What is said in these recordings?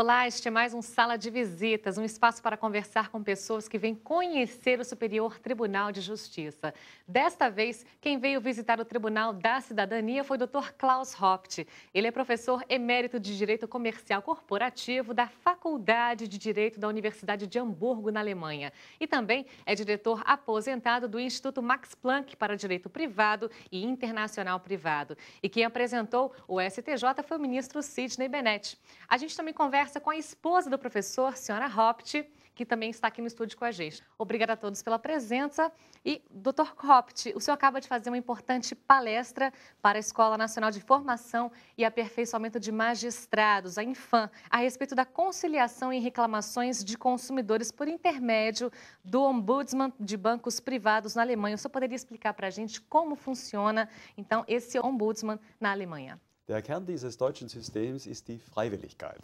Olá, este é mais um Sala de Visitas, um espaço para conversar com pessoas que vêm conhecer o Superior Tribunal de Justiça. Desta vez, quem veio visitar o Tribunal da Cidadania foi o Dr. Klaus Hoppt. Ele é professor emérito de Direito Comercial Corporativo da Faculdade de Direito da Universidade de Hamburgo, na Alemanha. E também é diretor aposentado do Instituto Max Planck para Direito Privado e Internacional Privado. E quem apresentou o STJ foi o ministro Sidney Bennett. A gente também conversa conversa com a esposa do professor, senhora Hopt, que também está aqui no estúdio com a gente. Obrigada a todos pela presença. E, doutor Hopt, o senhor acaba de fazer uma importante palestra para a Escola Nacional de Formação e Aperfeiçoamento de Magistrados, a Infam, a respeito da conciliação em reclamações de consumidores por intermédio do Ombudsman de bancos privados na Alemanha. O senhor poderia explicar para a gente como funciona, então, esse Ombudsman na Alemanha? Der Kern dieses deutschen Systems ist die Freiwilligkeit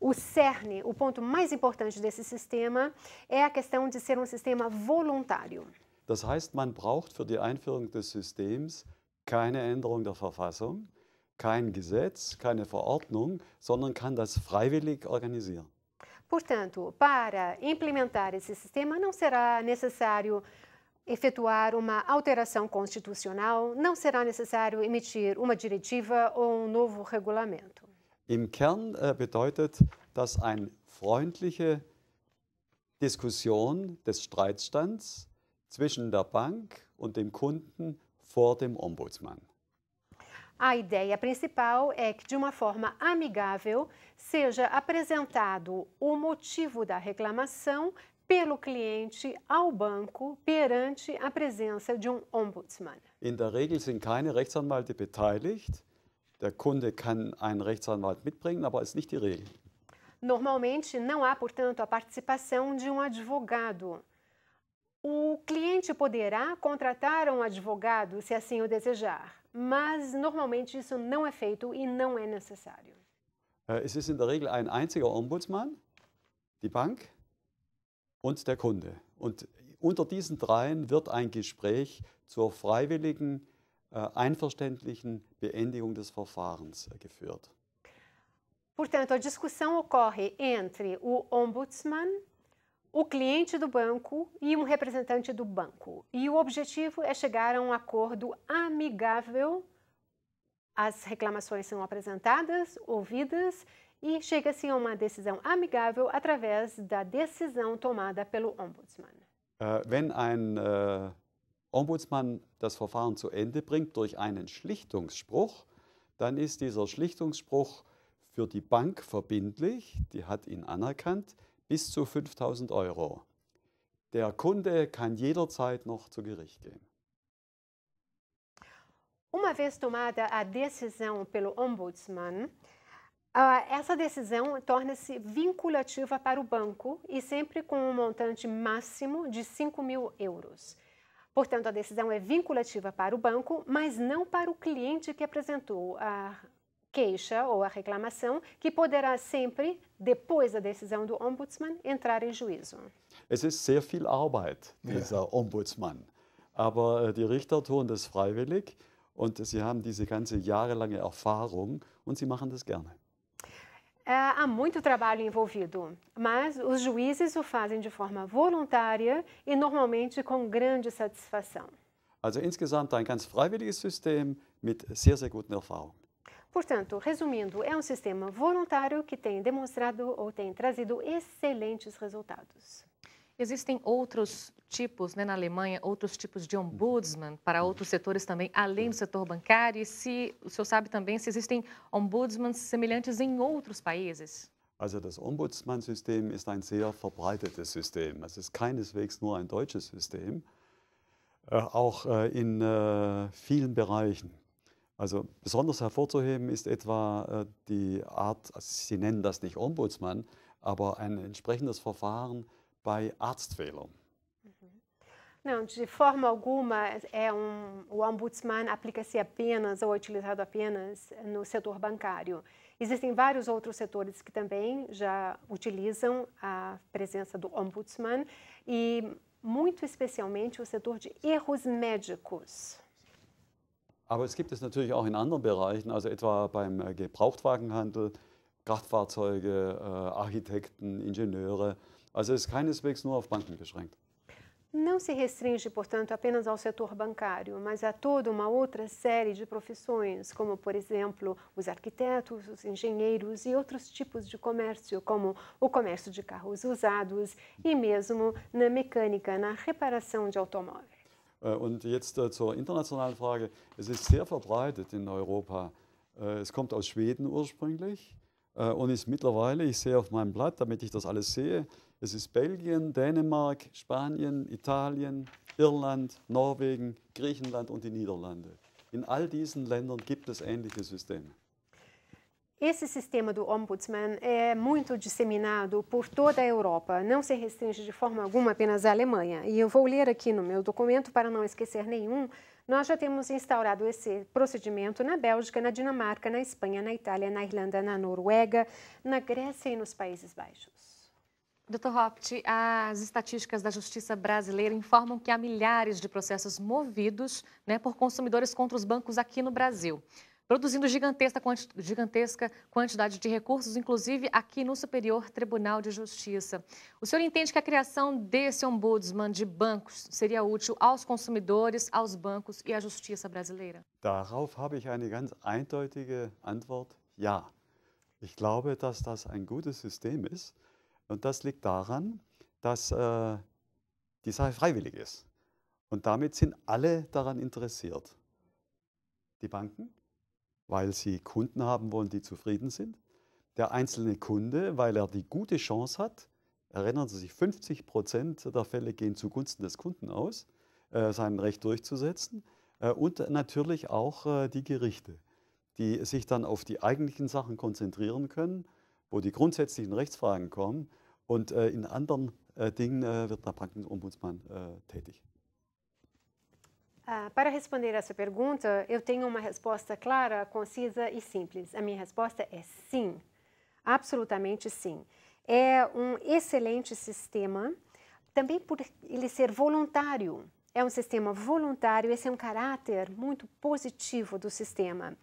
o cerne, o ponto mais importante desse sistema é a questão de ser um sistema voluntário. Das heißt, man braucht für die Einführung des Systems keine Änderung der Verfassung, kein Gesetz, keine Verordnung, sondern kann das freiwillig organisieren. Portanto, para implementar esse sistema não será necessário efetuar uma alteração constitucional, não será necessário emitir uma diretiva ou um novo regulamento. Im Kern äh, bedeutet das eine freundliche Diskussion des Streitstands zwischen der Bank und dem Kunden vor dem Ombudsmann. A ideia principal é que, de uma forma amigável, seja apresentado o motivo da reclamação pelo cliente ao banco perante a presença de um Ombudsmann. In der Regel sind keine Rechtsanwälte beteiligt. Der Kunde kann einen Rechtsanwalt mitbringen, aber ist nicht die Regel. Normalmente não há, portanto, a participação de um advogado. O cliente poderá contratar um advogado se assim o desejar, mas normalmente isso não é feito e não é necessário. Äh, es ist in der Regel ein einziger Ombudsmann, die Bank und der Kunde. Und unter diesen dreien wird ein Gespräch zur freiwilligen Äh, einverständlichen Beendigung des Verfahrens geführt. Portanto, a discussão ocorre entre o ombudsman, o cliente do banco e um representante do banco. E o objetivo é chegar a um acordo amigável. As reclamações são apresentadas, ouvidas e chega-se a uma decisão amigável através da decisão tomada pelo ombudsman. Uh, wenn ein uh Ombudsmann das Verfahren zu Ende bringt durch einen Schlichtungsspruch, dann ist dieser Schlichtungsspruch für die Bank verbindlich, die hat ihn anerkannt, bis zu 5000 Euro. Der Kunde kann jederzeit noch zu Gericht gehen. Uma vez tomada a decisão pelo Ombudsman, essa decisão torna-se vinculativa para o banco e sempre com um montante máximo de 5 mil euros. Portanto, a decisão é vinculativa para o banco, mas não para o cliente que apresentou a queixa ou a reclamação, que poderá sempre, depois da decisão do Ombudsman, entrar em juízo. Es ist sehr viel Arbeit, dieser mas os äh, Richter tun das freiwillig e sie haben diese ganze jahrelange Erfahrung und sie machen das gerne. É, há muito trabalho envolvido, mas os juízes o fazem de forma voluntária e normalmente com grande satisfação. Also insgesamt ein ganz freiwilliges System mit sehr, sehr guten Erfahrungen. Portanto, resumindo, é um sistema voluntário que tem demonstrado ou tem trazido excelentes resultados. Existem outros tipos né, na Alemanha, outros tipos de ombudsman para outros setores também, além do setor bancário? E se o senhor sabe também se existem ombudsmans semelhantes em outros países? Also das Ombudsmann-System ist ein sehr verbreitetes System. Es ist keineswegs nur ein deutsches System, äh, auch äh, in äh, vielen Bereichen. Also besonders hervorzuheben ist etwa äh, die Art, also Sie nennen das nicht Ombudsmann, aber ein entsprechendes Verfahren, bij arts uhum. Não, de forma alguma é um, o ombudsman aplica-se apenas ou é utilizado apenas no setor bancário. Existem vários outros setores que também já utilizam a presença do ombudsman e muito especialmente o setor de erros médicos. Aber es gibt es natürlich auch in anderen Bereichen, also etwa beim äh, Gebrauchtwagenhandel, Kraftfahrzeuge, äh, Architekten, Ingenieure. Also ist keineswegs nur auf Banken beschränkt. Não se restringe, portanto, apenas ao setor bancário, mas a toda uma outra série de profissões, como, por exemplo, os arquitetos, os engenheiros e outros tipos de comércio, como o comércio de carros usados e mesmo na mecânica, na reparação de automóveis. Äh, und jetzt äh, zur internationalen Frage. Es ist sehr verbreitet in Europa. Äh, es kommt aus Schweden ursprünglich äh, und ist mittlerweile, ich sehe auf meinem Blatt, damit ich das alles sehe, Es ist Belgien, Dänemark, Spanien, Italien, Irland, Norwegen, Griechenland und die Niederlande. In all diesen Ländern gibt es ähnliche Systeme. Esse sistema do Ombudsman é muito disseminado por toda a Europa, não se restringe de forma alguma apenas à Alemanha. E eu vou ler aqui no meu documento para não esquecer nenhum. Nós já temos instaurado esse procedimento na Bélgica, na Dinamarca, na Espanha, na Itália, na Irlanda, na Noruega, na Grécia e nos Países Baixos. Dr. Hopt, as estatísticas da justiça brasileira informam que há milhares de processos movidos né, por consumidores contra os bancos aqui no Brasil, produzindo gigantesca, gigantesca quantidade de recursos, inclusive aqui no Superior Tribunal de Justiça. O senhor entende que a criação desse ombudsman de bancos seria útil aos consumidores, aos bancos e à justiça brasileira? Darauf habe ich eine ganz eindeutige Antwort: ja. Ich glaube, dass das ein gutes System ist. Und das liegt daran, dass äh, die Sache freiwillig ist. Und damit sind alle daran interessiert. Die Banken, weil sie Kunden haben wollen, die zufrieden sind. Der einzelne Kunde, weil er die gute Chance hat. Erinnern Sie sich, 50 Prozent der Fälle gehen zugunsten des Kunden aus, äh, sein Recht durchzusetzen. Äh, und natürlich auch äh, die Gerichte, die sich dann auf die eigentlichen Sachen konzentrieren können, wo die grundsätzlichen Rechtsfragen kommen Und äh, in anderen äh, Dingen äh, wird der Bankenombudsmann äh, tätig. Ah, para responder essa pergunta, eu tenho uma resposta clara, concisa e simples. A minha resposta é sim, absolutamente sim. É um excelente sistema, também por ele ser voluntário. É um sistema voluntário, esse é um caráter muito positivo do sistema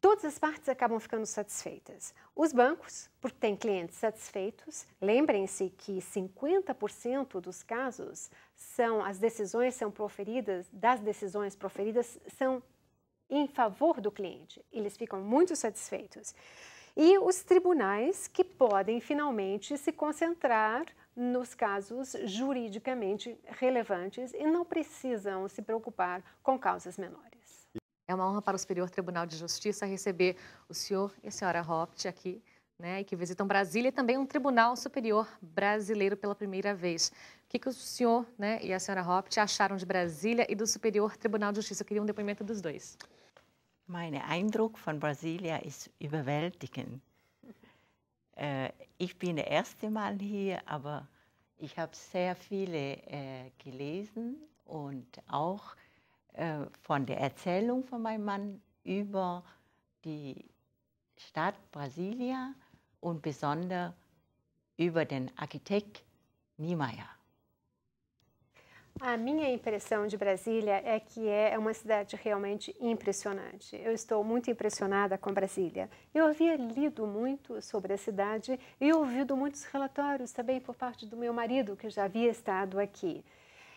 todas as partes acabam ficando satisfeitas. Os bancos, porque têm clientes satisfeitos. Lembrem-se que 50% dos casos são as decisões são proferidas, das decisões proferidas são em favor do cliente. Eles ficam muito satisfeitos. E os tribunais que podem finalmente se concentrar nos casos juridicamente relevantes e não precisam se preocupar com causas menores. É uma honra para o Superior Tribunal de Justiça receber o senhor e a senhora Hopt aqui, né, que visitam Brasília e também um Tribunal Superior brasileiro pela primeira vez. O que, que o senhor né, e a senhora Hopt acharam de Brasília e do Superior Tribunal de Justiça? Eu queria um depoimento dos dois. Mein Eindruck von Brasília ist überwältigend. Äh, ich bin das erste Mal hier, aber ich habe sehr viele äh, gelesen und auch Äh, von der Erzählung von meinem Mann über die Stadt Brasilia und besonders über den Architekt Niemeyer. A minha impressão de Brasília é que é uma cidade realmente impressionante. Eu estou muito impressionada com Brasília. Eu havia lido muito sobre a cidade e ouvido muitos relatórios também por parte do meu marido, que já havia estado aqui.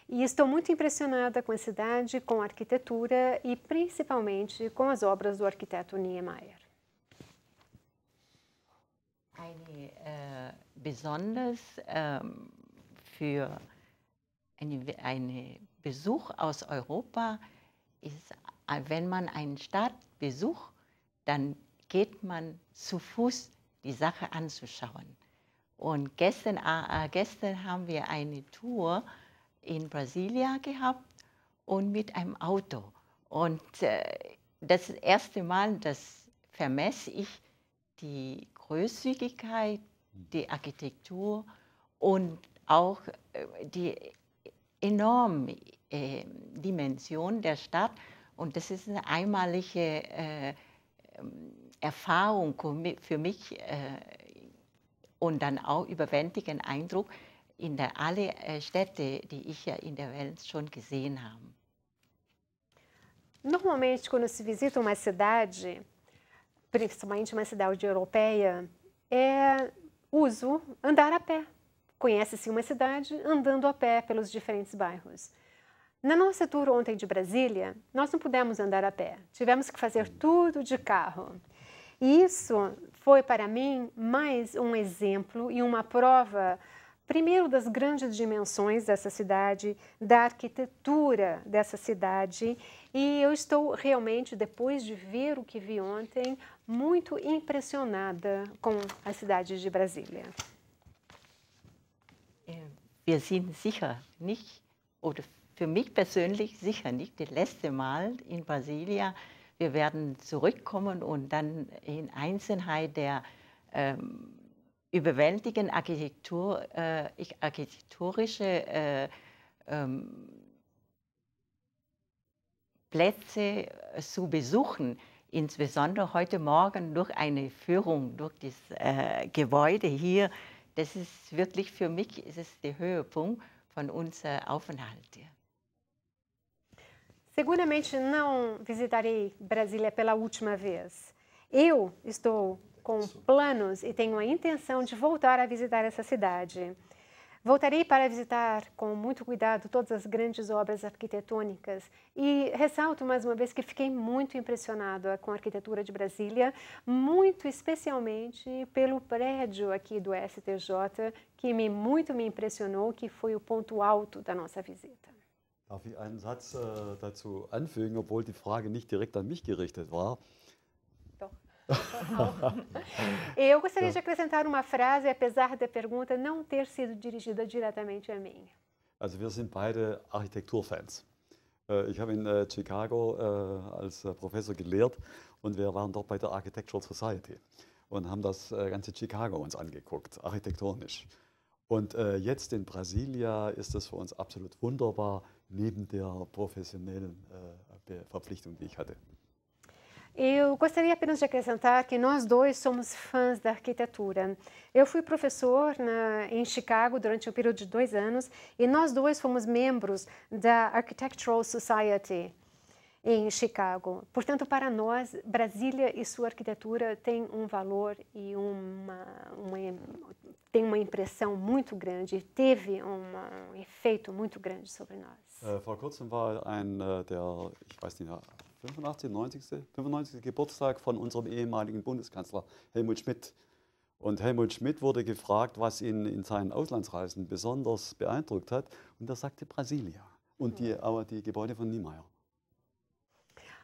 E estou muito impressionada com a cidade, com a arquitetura e principalmente com as obras do arquiteto Niemeyer. Eine, äh, besonders ähm, für einen Besuch aus Europa ist, äh, wenn man einen Staat besucht, dann geht man zu Fuß die Sache anzuschauen. Und gestern, äh, äh gestern haben wir eine Tour in Brasilia gehabt und mit einem Auto. Und äh, das erste Mal, das vermesse ich die Großzügigkeit, die Architektur und auch äh, die enorme äh, Dimension der Stadt. Und das ist eine einmalige äh, ähm, Erfahrung für mich äh, und dann auch überwältigend Eindruck, in der alle äh, Städte, die ich ja in der Welt schon gesehen habe. Normalmente, quando se visita uma cidade, principalmente uma cidade europeia, é uso andar a pé. Conhece-se uma cidade andando a pé pelos diferentes bairros. Na nossa tour ontem de Brasília, nós não pudemos andar a pé. Tivemos que fazer hum. tudo de carro. E isso foi para mim mais um exemplo e uma prova Primeiro, das grandes dimensões dessa cidade, da arquitetura dessa cidade, e eu estou realmente, depois de ver o que vi ontem, muito impressionada com a cidade de Brasília. Äh, wir sind sicher nicht, oder für mich persönlich sicher nicht, das letzte Mal in Brasília. Wir werden zurückkommen und dann in Einzelheit der ähm, überwältigen Architektur, äh, architektonische äh, ähm, Plätze äh, zu besuchen, insbesondere heute Morgen durch eine Führung durch das äh, Gebäude hier. Das ist wirklich für mich ist es der Höhepunkt von unserem Aufenthalt hier. Seguramente não visitarei Brasília pela última vez. Eu estou com planos e tenho a intenção de voltar a visitar essa cidade. Voltarei para visitar com muito cuidado todas as grandes obras arquitetônicas e ressalto mais uma vez que fiquei muito impressionada com a arquitetura de Brasília, muito especialmente pelo prédio aqui do STJ, que me, muito me impressionou, que foi o ponto alto da nossa visita. Darf ich einen Satz äh, dazu anfügen, obwohl die Frage nicht direkt an mich gerichtet war? Eu gostaria de acrescentar uma frase, apesar da pergunta não ter sido dirigida diretamente a mim. Also wir sind beide Architekturfans. Äh, ich habe in äh, Chicago äh, als Professor gelehrt und wir waren dort bei der Architectural Society und haben das ganze Chicago uns angeguckt, architektonisch. Und jetzt in Brasilia ist das für uns absolut wunderbar, neben der professionellen Verpflichtung, die ich hatte. Eu gostaria apenas de acrescentar que nós dois somos fãs da arquitetura. Eu fui professor na, em Chicago durante um período de dois anos e nós dois fomos membros da Architectural Society em Chicago. Portanto, para nós, Brasília e sua arquitetura têm um valor e uma, uma tem uma impressão muito grande, teve uma, um efeito muito grande sobre nós. Äh, Frau Kurzen war ein äh, der, ich weiß nicht, 85, 90, 95. Geburtstag von unserem ehemaligen Bundeskanzler Helmut Schmidt. Und Helmut Schmidt wurde gefragt, was ihn in seinen Auslandsreisen besonders beeindruckt hat. Und er sagte Brasilia und die, hm. aber die Gebäude von Niemeyer.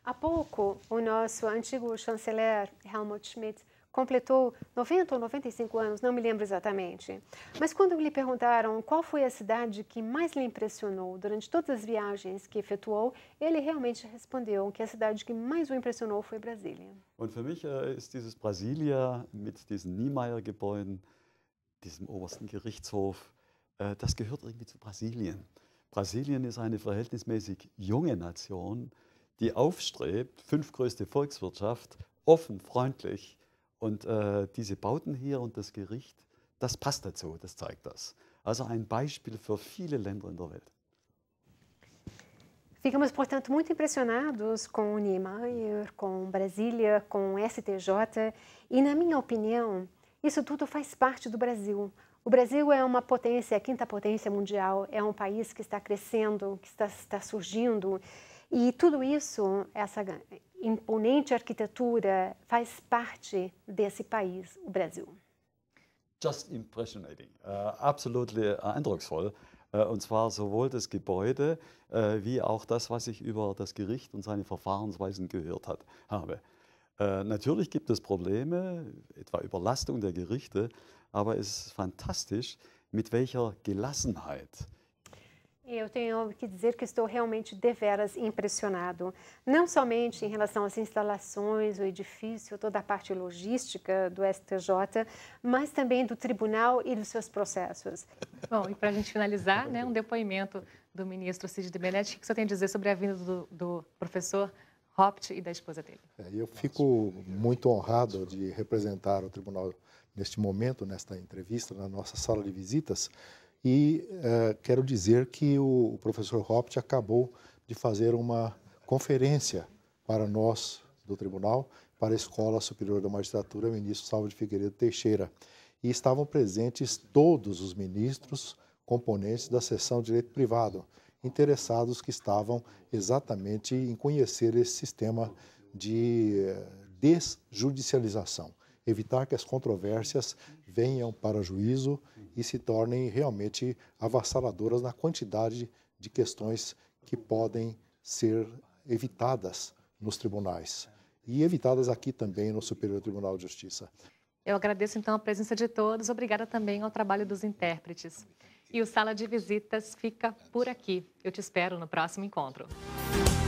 Há pouco, o nosso antigo chanceler Helmut Schmidt completou 90 ou 95 e anos, não me lembro exatamente. Mas quando lhe perguntaram qual foi a cidade que mais lhe impressionou durante todas as viagens que efetuou, ele realmente respondeu que a cidade que mais o impressionou foi Brasília. Und für mich äh, ist dieses Brasilia mit diesen Niemeyer-Gebäuden, diesem obersten Gerichtshof, äh, das gehört irgendwie zu Brasilien. Brasilien ist eine verhältnismäßig junge Nation, die aufstrebt, fünfgrößte Volkswirtschaft, offen, freundlich, Und äh, diese Bauten hier und das Gericht, das passt dazu, das zeigt das. Also ein Beispiel für viele Länder in der Welt. Ficamos, portanto, muito impressionados com o Niemeyer, com Brasília, com STJ e, na minha opinião, isso tudo faz parte do Brasil. O Brasil é uma potência, a quinta potência mundial, é um país que está crescendo, que está, está surgindo e tudo isso, essa, imponente arquitetura faz parte desse país, o Brasil. Just impressionating, uh, absolutely äh, eindrucksvoll. Uh, und zwar sowohl das Gebäude uh, wie auch das, was ich über das Gericht und seine Verfahrensweisen gehört hat, habe. Uh, natürlich gibt es Probleme, etwa Überlastung der Gerichte, aber es ist fantastisch, mit welcher Gelassenheit Eu tenho que dizer que estou realmente deveras impressionado, não somente em relação às instalações, o edifício, toda a parte logística do STJ, mas também do tribunal e dos seus processos. Bom, e para a gente finalizar, né, um depoimento do ministro Cid de Benetti, o que você tem a dizer sobre a vinda do, do professor Hopt e da esposa dele? É, eu fico muito honrado de representar o tribunal neste momento, nesta entrevista, na nossa sala de visitas, e uh, quero dizer que o, o professor Hopt acabou de fazer uma conferência para nós do tribunal, para a Escola Superior da Magistratura, ministro Salvo de Figueiredo Teixeira. E estavam presentes todos os ministros componentes da seção de direito privado, interessados que estavam exatamente em conhecer esse sistema de eh, desjudicialização evitar que as controvérsias venham para juízo e se tornem realmente avassaladoras na quantidade de questões que podem ser evitadas nos tribunais e evitadas aqui também no Superior Tribunal de Justiça. Eu agradeço então a presença de todos, obrigada também ao trabalho dos intérpretes. E o Sala de Visitas fica por aqui. Eu te espero no próximo encontro.